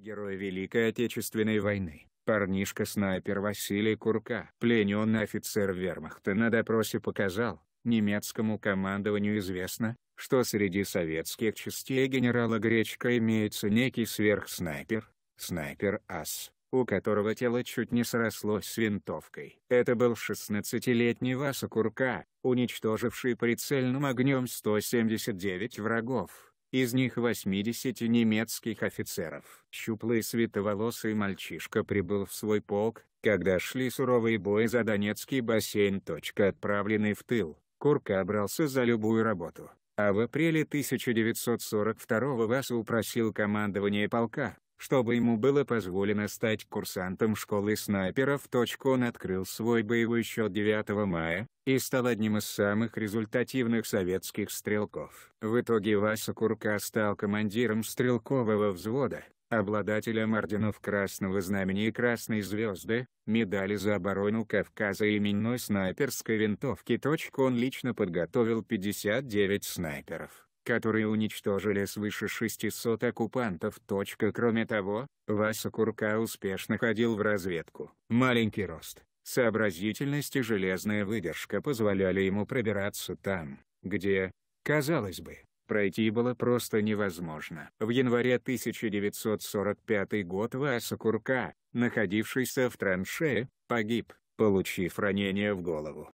Герой Великой Отечественной войны, парнишка-снайпер Василий Курка, плененный офицер вермахта на допросе показал, немецкому командованию известно, что среди советских частей генерала Гречка имеется некий сверхснайпер, снайпер-ас, у которого тело чуть не срослось с винтовкой. Это был 16-летний Васа Курка, уничтоживший прицельным огнем 179 врагов из них 80 немецких офицеров. Щуплый световолосый мальчишка прибыл в свой полк, когда шли суровые бои за Донецкий бассейн. Отправленный в тыл, Курка брался за любую работу. А в апреле 1942 Васу упросил командование полка, чтобы ему было позволено стать курсантом школы снайперов. Он открыл свой боевой счет 9 мая, и стал одним из самых результативных советских стрелков. В итоге Вася Курка стал командиром стрелкового взвода, обладателем орденов Красного Знамени и Красной Звезды, медали за оборону Кавказа и именной снайперской винтовки. Он лично подготовил 59 снайперов которые уничтожили свыше 600 оккупантов. Кроме того, Вася Курка успешно ходил в разведку. Маленький рост, сообразительность и железная выдержка позволяли ему пробираться там, где, казалось бы, пройти было просто невозможно. В январе 1945 год Васа Курка, находившийся в траншее, погиб, получив ранение в голову.